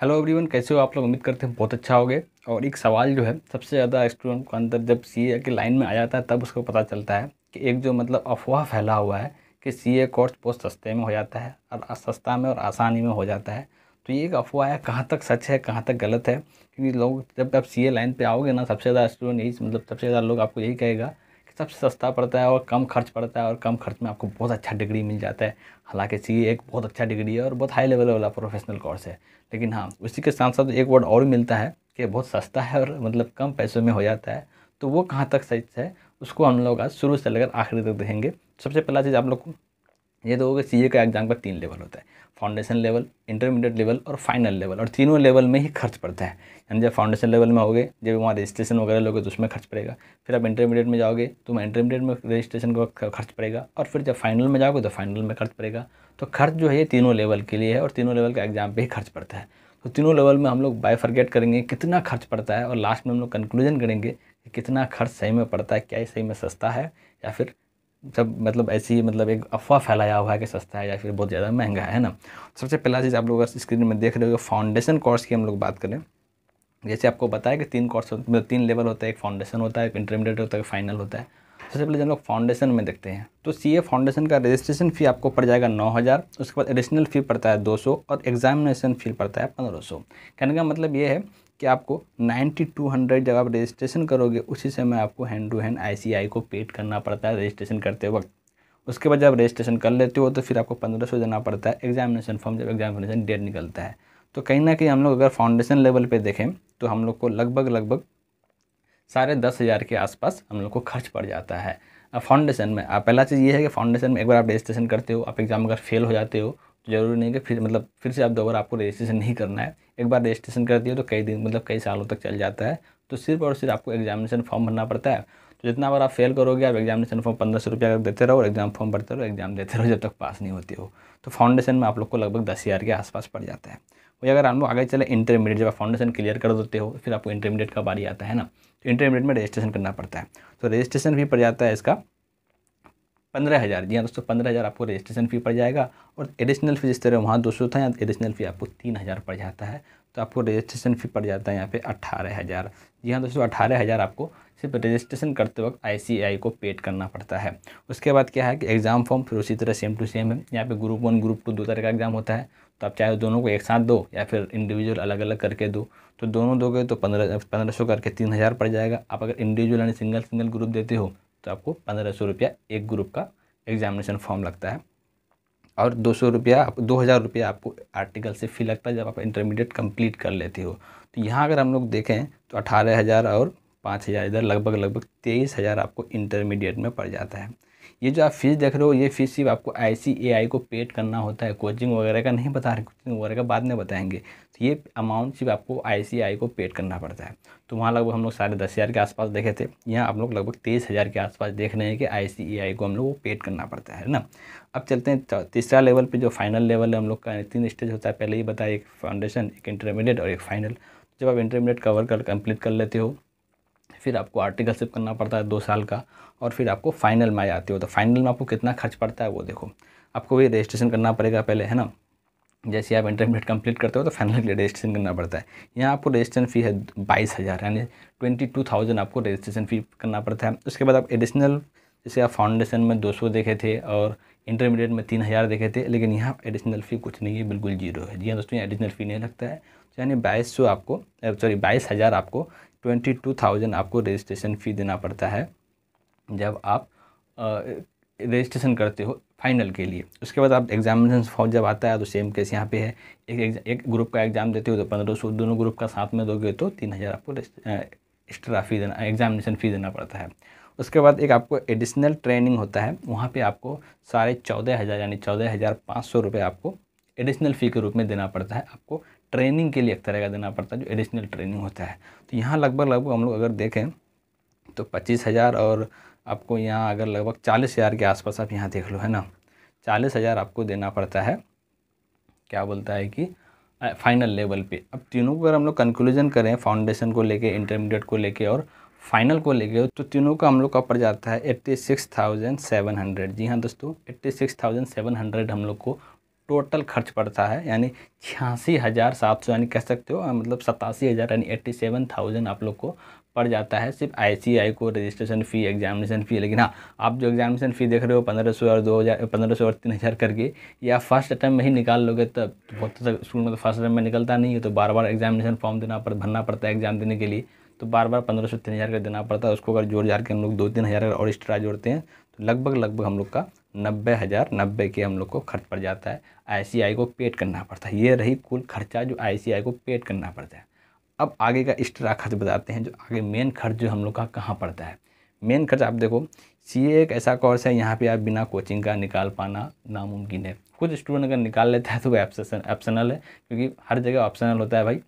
hello everyone कैसे हो आप लोग उम्मीद करते हैं बहुत अच्छा होगे और एक सवाल जो है सबसे ज़्यादा स्टूडेंट को अंदर जब सी के लाइन में आ जाता है तब उसको पता चलता है कि एक जो मतलब अफवाह फैला हुआ है कि सी कोर्स बहुत सस्ते में हो जाता है और सस्ता में और आसानी में हो जाता है तो ये एक अफवाह है कहाँ तक सच है कहाँ तक गलत है क्योंकि लोग जब आप सी लाइन पर आओगे ना सबसे ज़्यादा स्टूडेंट यही मतलब सबसे ज़्यादा लोग आपको यही कहेगा सबसे सस्ता पड़ता है और कम खर्च पड़ता है और कम खर्च में आपको बहुत अच्छा डिग्री मिल जाता है हालांकि सी एक बहुत अच्छा डिग्री है और बहुत हाई लेवल वाला प्रोफेशनल कोर्स है लेकिन हाँ उसी के साथ साथ एक वर्ड और मिलता है कि बहुत सस्ता है और मतलब कम पैसों में हो जाता है तो वो कहाँ तक सच है उसको हम लोग आज शुरू से लेकर आखिरी तक देखेंगे सबसे पहला चीज़ आप लोग को ये दो तो सी का एग्जाम का तीन लेवल होता है फाउंडेशन लेवल इंटरमीडिएट लेवल और फाइनल लेवल और तीनों लेवल में ही खर्च पड़ता है यानी जब फाउंडेशन लेवल में होगे जब वहाँ रजिस्ट्रेशन वगैरह लोगे तो उसमें खर्च पड़ेगा फिर आप इंटरमीडिएट में जाओगे तो मैं इंटरमीडिएट में रजिस्ट्रेशन का खर्च पड़ेगा और फिर जब फाइनल में जाओगे तो फाइनल में खर्च पड़ेगा तो खर्च जो है ये तीनों लेवल के लिए है और तीनों लेवल का एग्जाम पर ही खर्च पड़ता है तो तीनों लेवल में हम लोग बायफर्गेट करेंगे कितना खर्च पड़ता है और लास्ट में हम लोग कंक्लूजन करेंगे कि कितना खर्च सही में पड़ता है क्या सही में सस्ता है या फिर जब मतलब ऐसी मतलब एक अफवाह फैलाया हुआ है कि सस्ता है या फिर बहुत ज़्यादा महंगा है ना सबसे पहला चीज़ आप लोग स्क्रीन में देख रहे हो फाउंडेशन कोर्स की हम लोग बात करें जैसे आपको बताया कि तीन कोर्स मतलब तीन लेवल होता है एक फाउंडेशन होता है एक इंटरमीडिएट होता है फाइनल होता है सबसे पहले जब लोग फाउंडेशन में देखते हैं तो सी फाउंडेशन का रजिस्ट्रेशन फ़ी आपको पड़ जाएगा नौ हज़ार उसके बाद एडिशनल फ़ी पड़ता है दो सौ और एग्जामिनेशन फ़ी पड़ता है पंद्रह सौ कहने का मतलब ये है कि आपको टू हंड्रेड जब आप रजिस्ट्रेशन करोगे उसी समय आपको हैंड टू हैंड आईसीआई को पेड करना पड़ता है रजिस्ट्रेशन करते वक्त उसके बाद जब रजिस्ट्रेशन कर लेते हो तो फिर आपको पंद्रह सौ देना पड़ता है एग्जामिनेशन फॉर्म जब एग्जामिनेशन डेट निकलता है तो कहीं ना कहीं हम लोग अगर फाउंडेशन लेवल पर देखें तो हम लोग को लगभग लगभग साढ़े दस हज़ार के आसपास हम लोग को खर्च पड़ जाता है अब फाउंडेशन में आप पहला चीज़ ये है कि फाउंडेशन में एक बार आप रजिस्ट्रेशन करते हो आप एग्ज़ाम अगर फेल हो जाते हो तो ज़रूरी नहीं कि फिर मतलब फिर से आप दोबारा आपको रजिस्ट्रेशन नहीं करना है एक बार रजिस्ट्रेशन कर दिया तो कई दिन मतलब कई सालों तक चल जाता है तो सिर्फ और सिर्फ आपको एग्जामिनेशन फॉर्म भरना पड़ता है तो जितना बार आप फेल करोगे आप एग्जामिनेशन फॉर्म पंद्रह सौ रुपया देते रहो और एग्जाम फॉर्म भरते रहो एग्जाम देते रहो जब तक पास नहीं होते हो तो फाउंडेशन में आप लोग को लगभग दस हज़ार के आसपास पड़ जाता है वही अगर हम लोग आगे चले इंटरमीडिएट जब आप फाउंडेशन क्लियर कर देते हो फिर आपको इंटरमीडिएट का बारी आता है ना तो इंटरमीडिएट में रजिस्ट्रेशन करना पड़ता है तो रजिस्ट्रेशन भी पड़ जाता है इसका पंद्रह हज़ार जी हाँ दोस्तों पंद्रह हज़ार आपको रजिस्ट्रेशन फ़ी पड़ जाएगा और एडिशनल फ़ी जिस तरह वहाँ दो सौ था यहाँ एडिशनल फ़ी आपको तीन हज़ार पड़ जाता है तो आपको रजिस्ट्रेशन फ़ी पड़ जाता है यहाँ पे अट्ठारह हज़ार जी हाँ दोस्तों अठारह हज़ार आपको सिर्फ रजिस्ट्रेशन करते वक्त आई को पेड करना पड़ता है उसके बाद क्या है कि एग्ज़ाम फॉर्म फिर उसी तरह सेम टू सेम है यहाँ पर ग्रुप वन ग्रुप टू दो तरह का एग्ज़ाम होता है तो आप चाहे दोनों को एक साथ दो या फिर इंडिविजुअल अलग अलग करके दो तो दोनों दोगे तो पंद्रह पंद्रह सौ करके तीन हज़ार पड़ जाएगा आप अगर इंडिविजुअल यानी सिंगल सिंगल ग्रुप देते हो तो आपको पंद्रह सौ रुपया एक ग्रुप का एग्जामिनेशन फॉर्म लगता है और दो सौ रुपया दो हज़ार रुपया आपको आर्टिकल से फी लगता है जब आप इंटरमीडिएट कंप्लीट कर लेते हो तो यहाँ अगर हम लोग देखें तो अठारह हज़ार और पाँच हज़ार इधर लगभग लगभग तेईस हज़ार आपको इंटरमीडिएट में पड़ जाता है ये जो आप फीस देख रहे हो ये फीस सिर्फ आपको आई को पेड करना होता है कोचिंग वगैरह का नहीं बता रहे कोचिंग वगैरह का बाद में बताएंगे तो ये अमाउंट सिर्फ आपको आई को पेड करना पड़ता है तो वहाँ लगभग हम लोग साढ़े दस हज़ार के आसपास देखे थे यहाँ आप लोग लगभग तेईस हज़ार के आसपास देख रहे हैं कि आई को हम लोग को पेड करना पड़ता है ना अब चलते हैं तीसरा लेवल पर जो फाइनल लेवल है हम लोग का तीन स्टेज होता है पहले ये बताया एक फाउंडेशन एक इंटरमीडिएट और एक फाइनल जब आप इंटरमीडिएट कवर कर कंप्लीट कर लेते हो फिर आपको आर्टिकलशिप करना पड़ता है दो साल का और फिर आपको फाइनल में आती हो तो फाइनल में आपको कितना खर्च पड़ता है वो देखो आपको भी रजिस्ट्रेशन करना पड़ेगा पहले है ना जैसे आप इंटरमीडिएट कंप्लीट करते हो तो फाइनल के लिए रजिस्ट्रेशन करना पड़ता है यहाँ आपको रजिस्ट्रेशन फ़ी है बाईस हज़ार यानी ट्वेंटी टू थाउजेंड आपको रजिस्ट्रेशन फ़ी करना पड़ता है उसके बाद आप एडिशनल जैसे आप फाउंडेशन में दो सौ देखे थे और इंटरमीडिएट में तीन हज़ार देखे थे लेकिन यहाँ एडिशनल फ़ी कुछ नहीं है बिल्कुल जीरो है जी हाँ दोस्तों यहाँ एडिशनल फ़ी नहीं लगता है तो यानी बाईस सौ आपको सॉरी बाईस हज़ार आपको ट्वेंटी टू थाउजेंड आपको रजिस्ट्रेशन फ़ी देना पड़ता है जब आप रजिस्ट्रेशन करते हो फाइनल के लिए उसके बाद आप एग्जामिनेशन फॉर्म जब आता है तो सेम केस यहाँ पे है एक एक, ग्रुप का एग्ज़ाम देते हो तो पंद्रह सौ दोनों ग्रुप का साथ में दोगे तो तीन हज़ार आपको एक्स्ट्रा फी देना एग्जामिनेशन फ़ी देना पड़ता है उसके बाद एक आपको एडिशनल ट्रेनिंग होता है वहाँ पे आपको साढ़े चौदह हज़ार यानी चौदह हज़ार पाँच सौ रुपये आपको एडिशनल फ़ी के रूप में देना पड़ता है आपको ट्रेनिंग के लिए एक तरह का देना पड़ता है जो एडिशनल ट्रेनिंग होता है तो यहाँ लगभग लगभग हम लोग अगर देखें तो पच्चीस हज़ार और आपको यहाँ अगर लगभग चालीस हज़ार के आसपास आप यहाँ देख लो है ना चालीस हज़ार आपको देना पड़ता है क्या बोलता है कि फाइनल लेवल पे अब तीनों को अगर हम लोग कंक्लूजन करें फाउंडेशन को लेके इंटरमीडिएट को लेके और फाइनल को लेके तो तीनों का हम लोग का पड़ जाता है eighty six thousand seven hundred जी हाँ दोस्तों eighty six thousand seven hundred हम लोग को टोटल खर्च पड़ता है यानी छियासी हज़ार सात सौ यानी कह सकते हो मतलब सतासी हज़ार यानी एट्टी सेवन थाउजेंड आप लोग को पड़ जाता है सिर्फ आईसीआई को रजिस्ट्रेशन फ़ी एग्जामिनेशन फ़ी लेकिन हाँ आप जो एग्जामिनेशन फ़ी देख रहे हो पंद्रह सौ और दो हज़ार पंद्रह सौ और तीन हज़ार करके या फर्स्ट अटैम्प में ही निकाल लोगे तब बहुत तो में तो फर्स्ट अटैम्प में निकलता नहीं है तो बार बार एग्जामिनेशन फॉर्म देना पड़ भरना पड़ता है एग्जाम देने के लिए तो बार बार पंद्रह सौ तीन हज़ार का देना पड़ता है उसको अगर जोड़ जार के हम लोग दो तीन हज़ार और एक्स्ट्रा जोड़ते हैं तो लगभग लगभग हम लोग का नब्बे हज़ार नब्बे के हम लोग को खर्च पड़ जाता है आईसीआई को पेड करना पड़ता है ये रही कुल खर्चा जो आईसीआई को पेड करना पड़ता है अब आगे का एक्स्ट्रा खर्च बताते हैं जो आगे मेन खर्च जो हम लोग का कहाँ पड़ता है मेन खर्च आप देखो सी एक ऐसा कोर्स है यहाँ पे आप बिना कोचिंग का निकाल पाना नामुमकिन है कुछ स्टूडेंट अगर निकाल लेता है तो वो ऑप्शनल है क्योंकि हर जगह ऑप्शनल होता है भाई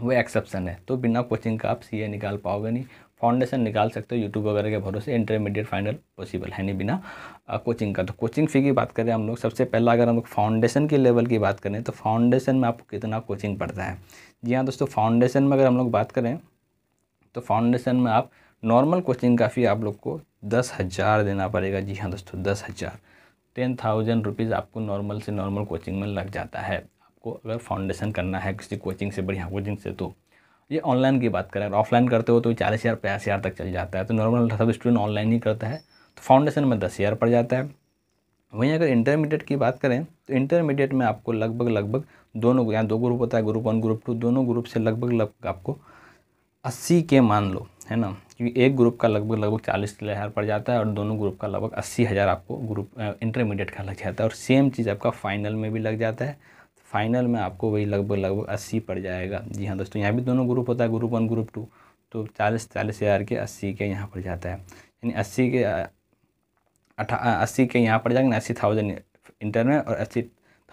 वो एक्सेप्शन है तो बिना कोचिंग का आप सी निकाल पाओगे नहीं फाउंडेशन निकाल सकते हो यूट्यूब वगैरह के भरोसे इंटरमीडिएट फाइनल पॉसिबल है नहीं बिना कोचिंग का तो कोचिंग फ़ी की बात करें हम लोग सबसे पहला अगर हम लोग फाउंडेशन के लेवल की बात करें तो फाउंडेशन में आपको कितना कोचिंग पड़ता है जी हाँ दोस्तों फाउंडेशन में अगर हम लोग बात करें तो फाउंडेशन में आप नॉर्मल कोचिंग का फ़ी आप लोग को दस हज़ार देना पड़ेगा जी हाँ दोस्तों दस हज़ार टेन थाउजेंड रुपीज़ आपको नॉर्मल से नॉर्मल कोचिंग में लग जाता है आपको अगर फाउंडेशन करना है किसी कोचिंग से बढ़िया कोचिंग से तो ये ऑनलाइन की बात करें अगर ऑफलाइन करते हो तो चालीस हज़ार पचास हज़ार तक चल जाता है तो नॉर्मल सब स्टूडेंट ऑनलाइन ही करता है तो फाउंडेशन में दस हज़ार पड़ जाता है वहीं अगर इंटरमीडिएट की बात करें तो इंटरमीडिएट में आपको लगभग लगभग दोनों यहाँ दो ग्रुप होता है ग्रुप वन ग्रुप टू दोनों ग्रुप से लगभग लगभग आपको अस्सी के मान लो है ना क्योंकि एक ग्रुप का लगभग लगभग चालीस हज़ार पड़ जाता है और दोनों ग्रुप का लगभग अस्सी हज़ार आपको ग्रुप इंटरमीडिएट का लग जाता है और सेम चीज़ आपका फाइनल में भी लग जाता है फाइनल में आपको वही लगभग लगभग अस्सी पड़ जाएगा जी हाँ दोस्तों यहाँ भी दोनों ग्रुप होता है ग्रुप वन ग्रुप टू तो चालीस चालीस हज़ार के अस्सी के यहाँ पड़ जाता है यानी अस्सी के अठा अस्सी के यहाँ पड़ जाएंगे अस्सी थाउजेंड इंटर में और अस्सी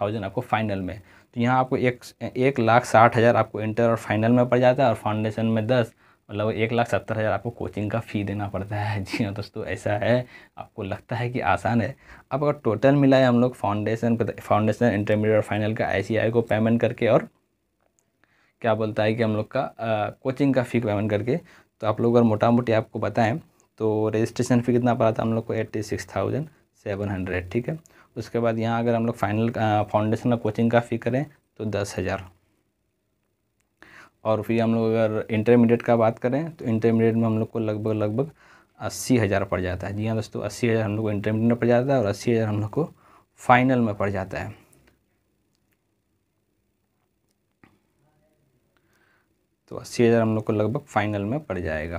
थाउजेंड आपको फाइनल में तो यहाँ आपको एक एक लाख साठ हज़ार आपको इंटर और फाइनल में पड़ जाता है और फाउंडेशन में दस मतलब एक लाख सत्तर हज़ार आपको कोचिंग का फ़ी देना पड़ता है जी हाँ दोस्तों ऐसा है आपको लगता है कि आसान है अब अगर टोटल मिलाए हम लोग फाउंडेशन फाउंडेशन इंटरमीडिएट और फाइनल का आई को पेमेंट करके और क्या बोलता है कि हम लोग का आ, कोचिंग का फ़ी पेमेंट करके तो आप लोग अगर मोटा मोटी आपको बताएँ तो रजिस्ट्रेशन फ़ी कितना पड़ा था हम लोग को eighty six thousand seven hundred ठीक है उसके बाद यहाँ अगर हम लोग फाइनल फाउंडेशन और कोचिंग का फ़ी करें तो दस हज़ार और फिर हम लोग अगर इंटरमीडिएट का बात करें तो इंटरमीडिएट में हम लोग को लगभग लगभग अस्सी हज़ार पड़ जाता है जी हाँ दोस्तों अस्सी हज़ार हम लोग को इंटरमीडिएट में पड़ जाता है और अस्सी हज़ार हम लोग को फाइनल में पड़ जाता है तो अस्सी हज़ार हम लोग को लगभग फाइनल में पड़ जाएगा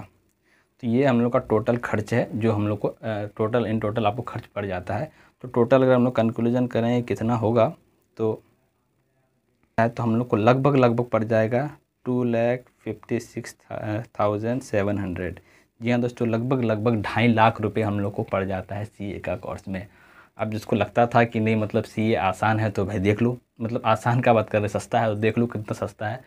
तो ये हम लोग का टोटल खर्च है जो हम लोग को टोटल इन टोटल आपको खर्च पड़ जाता है तो टोटल अगर हम लोग कंक्लूजन करें कितना होगा तो है तो हम लोग को लगभग लगभग पड़ जाएगा two lakh fifty six thousand seven hundred जी हाँ दोस्तों लगभग लगभग ढाई लाख रुपए हम लोग को पड़ जाता है सीए का कोर्स में अब जिसको लगता था कि नहीं मतलब सीए आसान है तो भाई देख लो मतलब आसान का बात कर रहे सस्ता है तो देख लो कितना सस्ता है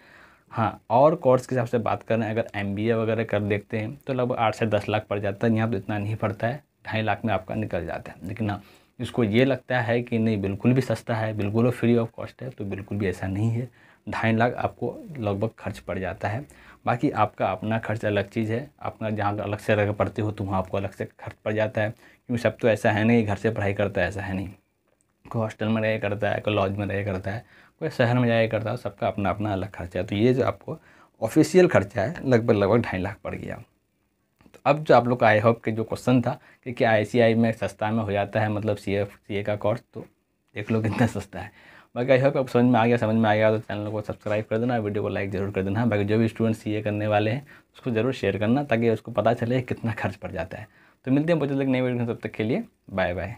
हाँ और कोर्स के हिसाब से बात करें अगर एम वगैरह कर देखते हैं तो लगभग आठ से दस लाख पड़ जाता है यहाँ पर इतना नहीं पड़ता है ढाई लाख में आपका निकल जाता है लेकिन हाँ इसको ये लगता है कि नहीं बिल्कुल भी सस्ता है बिल्कुल फ्री ऑफ कॉस्ट है तो बिल्कुल भी ऐसा नहीं है ढाई लाख आपको लगभग खर्च पड़ जाता है बाकी आपका अपना खर्च अलग चीज़ है अपना जहाँ अलग से रह पढ़ते हो तो वहाँ आपको अलग से खर्च पड़ जाता है क्योंकि सब तो ऐसा है नहीं घर से पढ़ाई करता है ऐसा है नहीं कोई हॉस्टल में रह करता है कोई लॉज में रह करता है कोई शहर में जाया करता है तो सबका अपना अपना अलग खर्चा है तो ये जो आपको ऑफिशियल खर्चा है लगभग लगभग ढाई लाख पड़ गया तो अब जो आप लोग का आई होप के जो क्वेश्चन था कि क्या आई में सस्ता में हो जाता है मतलब सी एफ सी ए का कोर्स तो देख लो कितना सस्ता है बाकी आई होप आप समझ में आ गया समझ में आ गया तो चैनल को सब्सक्राइब कर देना वीडियो को लाइक जरूर कर देना बाकी जो भी स्टूडेंट सी करने वाले हैं उसको जरूर शेयर करना ताकि उसको पता चले कितना खर्च पड़ जाता है तो मिलते हैं बच्चों तक नई वीडियो तब तक के लिए बाय बाय